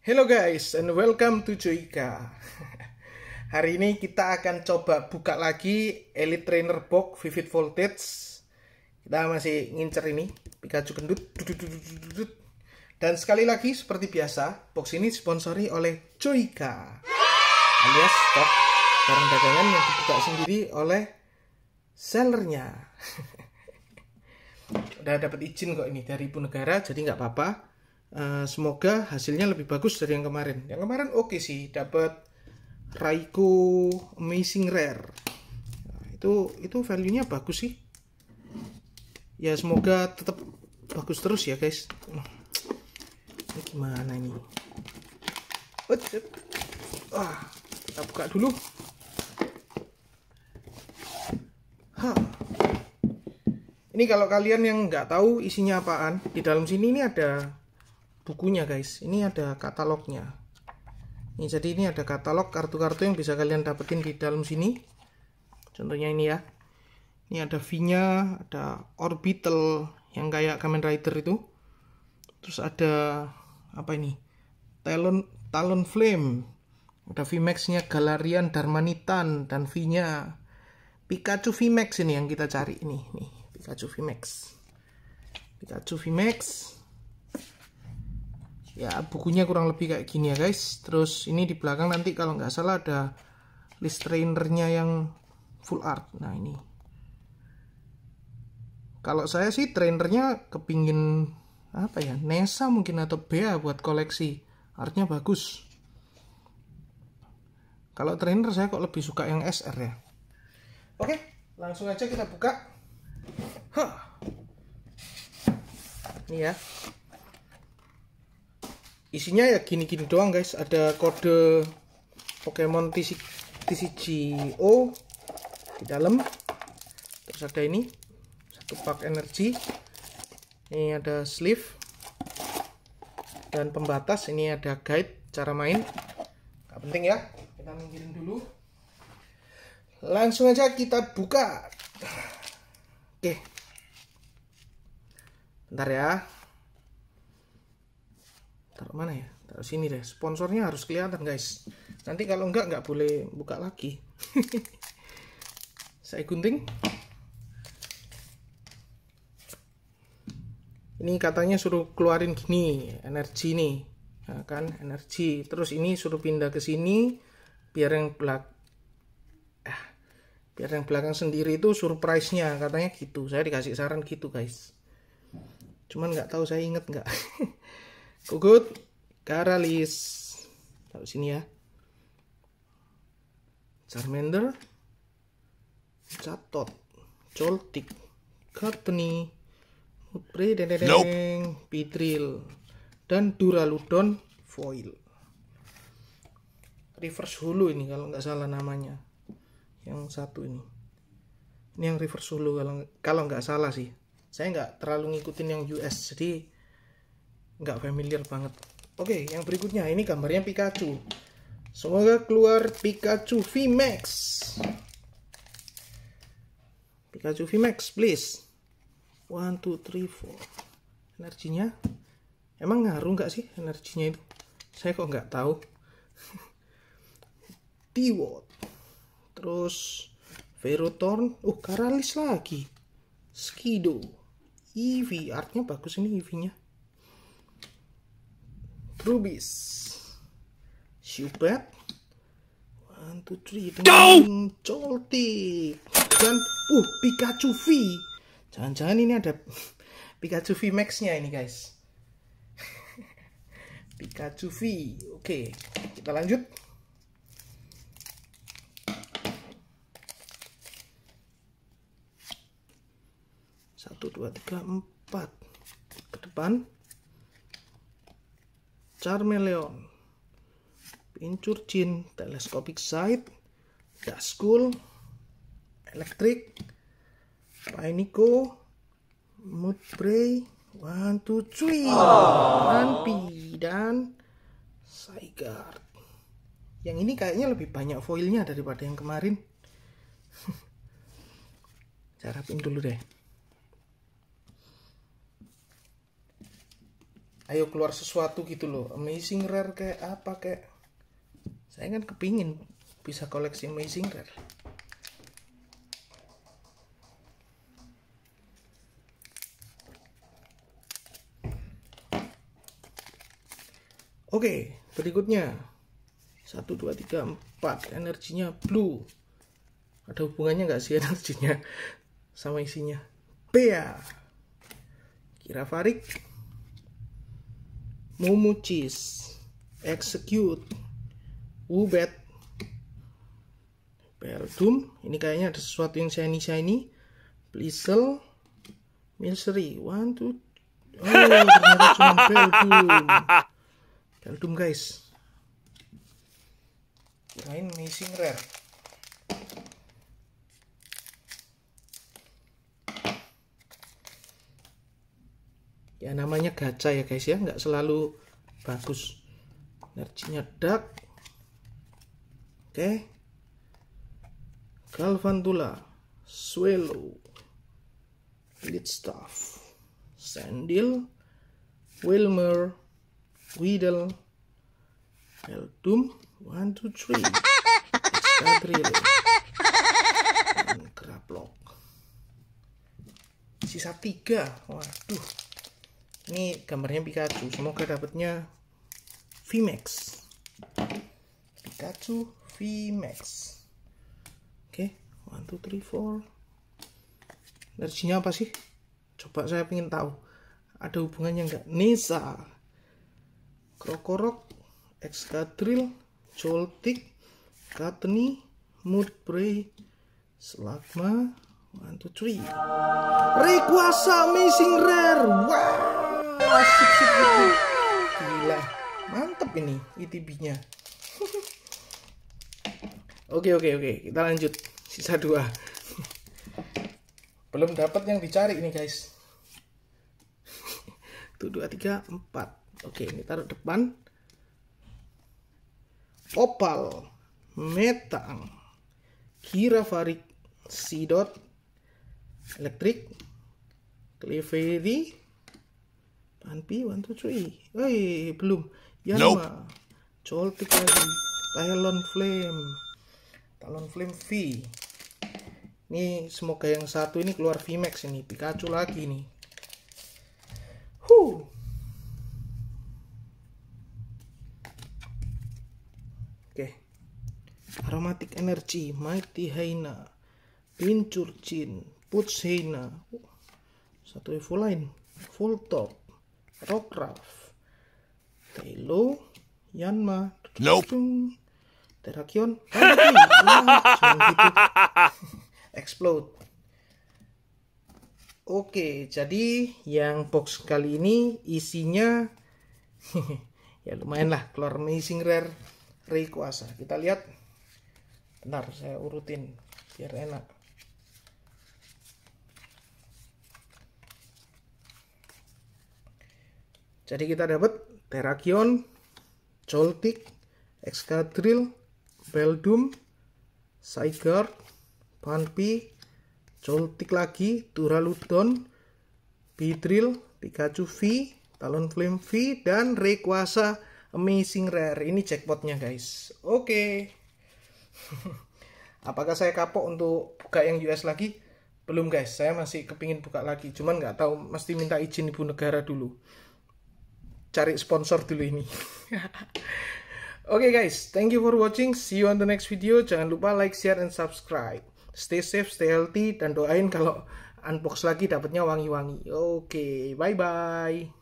Hello guys and welcome to Joika. Hari ini kita akan coba buka lagi Elite Trainer Box Vivid Voltage. Kita masih ngincer ini Pikachu gendut. Dan sekali lagi seperti biasa, box ini sponsori oleh Joika. Alias stok barang dagangan yang dibuka sendiri oleh sellernya. Udah dapat izin kok ini dari ibu negara, jadi nggak apa-apa uh, semoga hasilnya lebih bagus dari yang kemarin yang kemarin oke okay sih dapat Raiko Amazing Rare nah, itu itu value nya bagus sih ya semoga tetap bagus terus ya guys nah, ini gimana ini Wah, kita buka dulu Ha. ini kalau kalian yang nggak tahu isinya apaan di dalam sini ini ada bukunya guys ini ada katalognya ini jadi ini ada katalog kartu-kartu yang bisa kalian dapetin di dalam sini contohnya ini ya ini ada V-nya ada orbital yang kayak Kamen Rider itu terus ada apa ini Talon Talon Flame ada V max nya Galarian Darmanitan dan V-nya Pikachu V max ini yang kita cari ini nih Pikachu V max Pikachu V max ya bukunya kurang lebih kayak gini ya guys terus ini di belakang nanti kalau nggak salah ada list trainernya yang full art nah ini kalau saya sih trainernya kepingin apa ya Nesa mungkin atau Bea buat koleksi artnya bagus kalau trainer saya kok lebih suka yang SR ya oke langsung aja kita buka huh. ini ya isinya ya gini-gini doang guys ada kode Pokemon TCGO di dalam terus ada ini satu pak energi ini ada sleeve dan pembatas ini ada guide cara main gak penting ya kita minggirin dulu langsung aja kita buka oke bentar ya taruh mana ya taruh sini deh sponsornya harus kelihatan guys nanti kalau enggak nggak boleh buka lagi saya gunting ini katanya suruh keluarin gini energi nih nah, ya kan energi terus ini suruh pindah ke sini biar yang belak eh, biar yang belakang sendiri itu surprise nya katanya gitu saya dikasih saran gitu guys cuman nggak tahu saya inget nggak Gugut Karalis. Taruh sini ya. Charmander. Catot. Coltik. Garpeny. Putri, Dendeng Pitril. Dan Duraludon Foil. Reverse hulu ini kalau nggak salah namanya. Yang satu ini. Ini yang reverse hulu kalau kalau nggak salah sih. Saya nggak terlalu ngikutin yang US. Jadi nggak familiar banget oke yang berikutnya ini gambarnya Pikachu semoga keluar Pikachu VMAX Pikachu VMAX please One two three four. energinya emang ngaruh nggak sih energinya itu saya kok nggak tahu T-Watt terus Ferrothorn. uh Karalis lagi Skido EV artnya bagus ini EV nya Rubis, Shubat, one two three dengan coltik dan uh Pikachu V jangan-jangan ini ada Pikachu V Max nya ini guys Pikachu V oke kita lanjut satu dua tiga empat ke depan Charmeleon, pincur chin, telescopic sight, daskul, elektrik, Rhinico, Mudbray, One Two Three, Anpi dan Saigard. Yang ini kayaknya lebih banyak foilnya daripada yang kemarin. Cara pin dulu deh. ayo keluar sesuatu gitu loh amazing rare kayak apa kayak saya kan kepingin bisa koleksi amazing rare Oke, berikutnya 1, 2, 3, 4 Energinya blue Ada hubungannya nggak sih energinya Sama isinya Bea Kira Farik Mumuchis, Execute, Wubet, Beldum, ini kayaknya ada sesuatu yang shiny-shiny, Blizzle, Misery, one, two, oh ternyata cuma Beldum, Beldum guys, Kain Missing Rare, ya namanya gacha ya guys ya nggak selalu bagus energinya dark oke okay. galvantula swelo Litstaff sandil wilmer widel Eldum, one two three Excadrill, dan Sisa tiga waduh ini gambarnya Pikachu semoga dapatnya VMAX Pikachu VMAX oke okay. 1 2 3 4 energinya apa sih coba saya ingin tahu ada hubungannya enggak Nisa Krokorok Excadrill Joltik Katni Moodbray Slagma One, two, three. Rekuasa Amazing Rare. Wow asik sih gitu. Gila, mantep ini ITB-nya. E oke oke oke, kita lanjut sisa dua. Belum dapat yang dicari ini guys. Tuh dua tiga empat. Oke, ini taruh depan. Opal, Metang, Kirafarik, Sidot, Elektrik, cleveri two three, Woi belum Yanma nope. Joltik lagi Talon Flame Talon Flame V Ini semoga yang satu ini keluar VMAX ini Pikachu lagi nih Huh Oke Aromatic Energy Mighty Haina Pinchurchin Puts Satu Evo lain Full top Rockruff, Telo, Yanma. Nope. Terakion. Gitu. Explode. Oke, jadi yang box kali ini isinya ya lumayan lah keluar amazing rare Rayquaza. Kita lihat. benar saya urutin biar enak. Jadi kita dapat Terrakion, Joltik, Excadrill, Beldum, Sigurd, Panpi, Joltik lagi, Duraludon, Beedrill, Pikachu V, Talonflame V, dan Rayquaza Amazing Rare. Ini jackpotnya guys. Oke. Okay. Apakah saya kapok untuk buka yang US lagi? Belum guys, saya masih kepingin buka lagi. Cuman nggak tahu, mesti minta izin ibu negara dulu cari sponsor dulu ini. Oke okay guys, thank you for watching. See you on the next video. Jangan lupa like, share, and subscribe. Stay safe, stay healthy, dan doain kalau unbox lagi dapatnya wangi-wangi. Oke, okay, bye-bye.